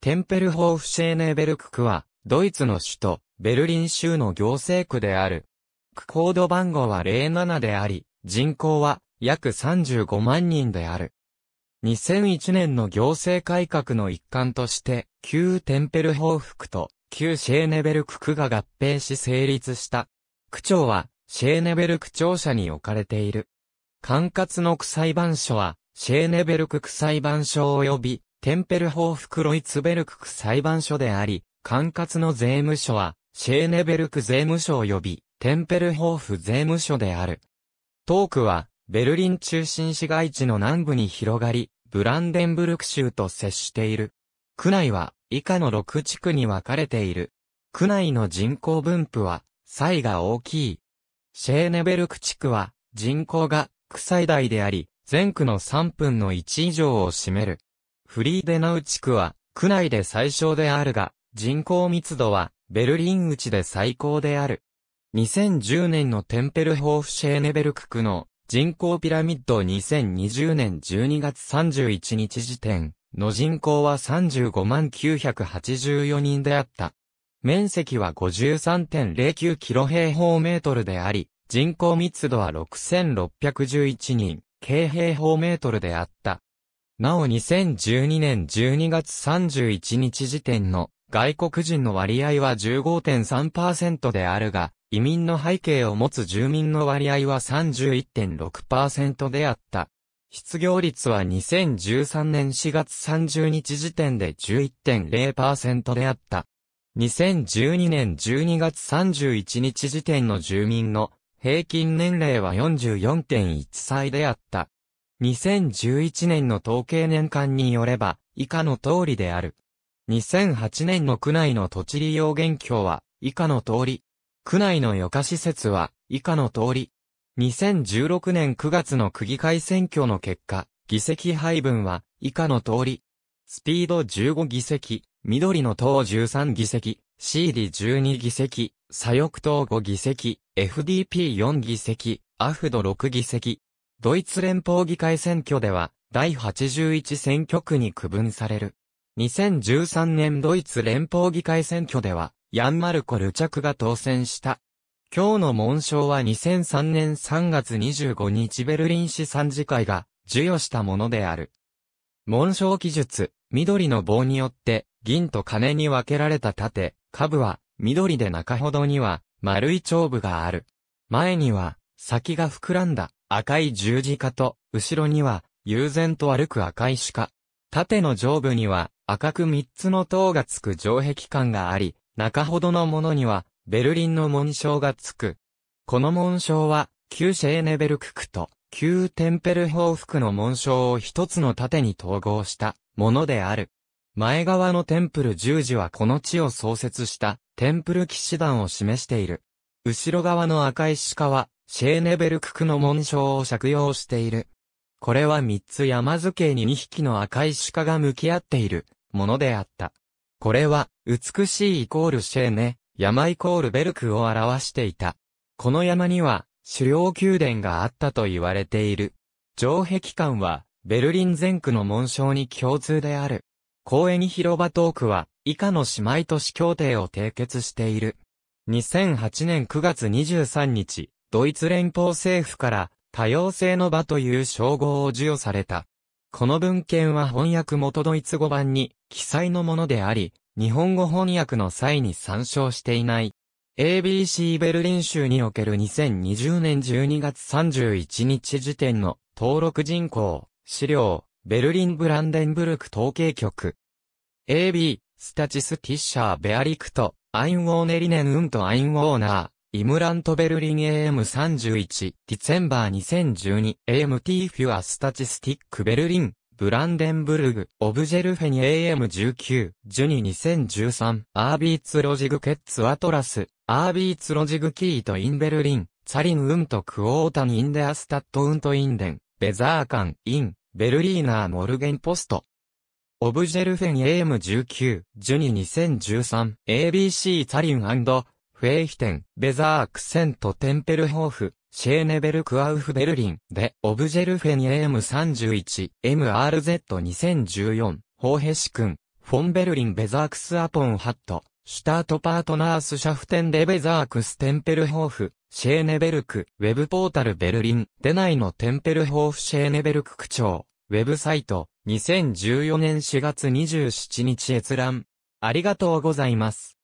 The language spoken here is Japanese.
テンペルホーフシェーネベルク区は、ドイツの首都、ベルリン州の行政区である。区コード番号は07であり、人口は約35万人である。2001年の行政改革の一環として、旧テンペルホーフ区と旧シェーネベルク区が合併し成立した。区長は、シェーネベルク庁舎に置かれている。管轄の区裁判所は、シェーネベルク区裁判所及び、テンペルホーフクロイツベルク裁判所であり、管轄の税務署は、シェーネベルク税務署及び、テンペルホーフ税務署である。トークは、ベルリン中心市街地の南部に広がり、ブランデンブルク州と接している。区内は、以下の6地区に分かれている。区内の人口分布は、差異が大きい。シェーネベルク地区は、人口が、区最大であり、全区の3分の1以上を占める。フリーデナウ地区は、区内で最小であるが、人口密度は、ベルリン内で最高である。2010年のテンペルホーフシェーネベルク区の人口ピラミッド2020年12月31日時点の人口は35万984人であった。面積は53.09キロ平方メートルであり、人口密度は6611人、軽平方メートルであった。なお2012年12月31日時点の外国人の割合は15.3%であるが、移民の背景を持つ住民の割合は31.6%であった。失業率は2013年4月30日時点で11.0%であった。2012年12月31日時点の住民の平均年齢は44.1歳であった。2011年の統計年間によれば、以下の通りである。2008年の区内の土地利用現況は、以下の通り。区内の余暇施設は、以下の通り。2016年9月の区議会選挙の結果、議席配分は、以下の通り。スピード15議席、緑の党13議席、CD12 議席、左翼党5議席、FDP4 議席、アフド6議席、ドイツ連邦議会選挙では、第81選挙区に区分される。2013年ドイツ連邦議会選挙では、ヤンマルコ・ルチャクが当選した。今日の紋章は2003年3月25日ベルリン市参事会が授与したものである。紋章記述、緑の棒によって、銀と金に分けられた盾、株は、緑で中ほどには、丸い長部がある。前には、先が膨らんだ、赤い十字架と、後ろには、悠然と歩く赤い鹿。縦の上部には、赤く三つの塔がつく城壁館があり、中ほどのものには、ベルリンの紋章がつく。この紋章は、旧シェーネベルク区と、旧テンペル報復の紋章を一つの縦に統合したものである。前側のテンプル十字はこの地を創設したテンプル騎士団を示している。後ろ側の赤い鹿はシェーネベルククの紋章を借用している。これは三つ山図形に二匹の赤い鹿が向き合っているものであった。これは、美しいイコールシェーネ、山イコールベルクを表していた。この山には、狩猟宮殿があったと言われている。城壁館は、ベルリン全区の紋章に共通である。公園広場トークは、以下の姉妹都市協定を締結している。2008年9月23日、ドイツ連邦政府から多様性の場という称号を授与された。この文献は翻訳元ドイツ語版に記載のものであり、日本語翻訳の際に参照していない。ABC ベルリン州における2020年12月31日時点の登録人口、資料、ベルリンブランデンブルク統計局。AB、スタチスティッシャーベアリクト、アインウォーネリネンウンとアインウォーナー、イムラント・ベルリン AM31、ディセンバー2012、AMT フュア・スタチスティック・ベルリン、ブランデンブルグ、オブジェルフェニ AM19、ジュニ2013、アービーツ・ロジグ・ケッツ・アトラス、アービーツ・ロジグ・キート・イン・ベルリン、サリン・ウント・クオータニインデ・アスタット・ウント・インデン、ベザーカン、イン、ベルリーナー・モルゲン・ポスト。オブジェルフェン AM19、ジュニ2013、ABC サリンフェイヒテン、ベザークセントテンペルホーフ、シェーネベルクアウフベルリン、で、オブジェルフェニ AM31、MRZ2014、ホーヘシ君、フォンベルリンベザークスアポンハット、シュタートパートナースシャフテンデ・ベザークステンペルホーフ、シェーネベルク、ウェブポータルベルリン、デナイのテンペルホーフシェーネベルク区長、ウェブサイト、2014年4月27日閲覧。ありがとうございます。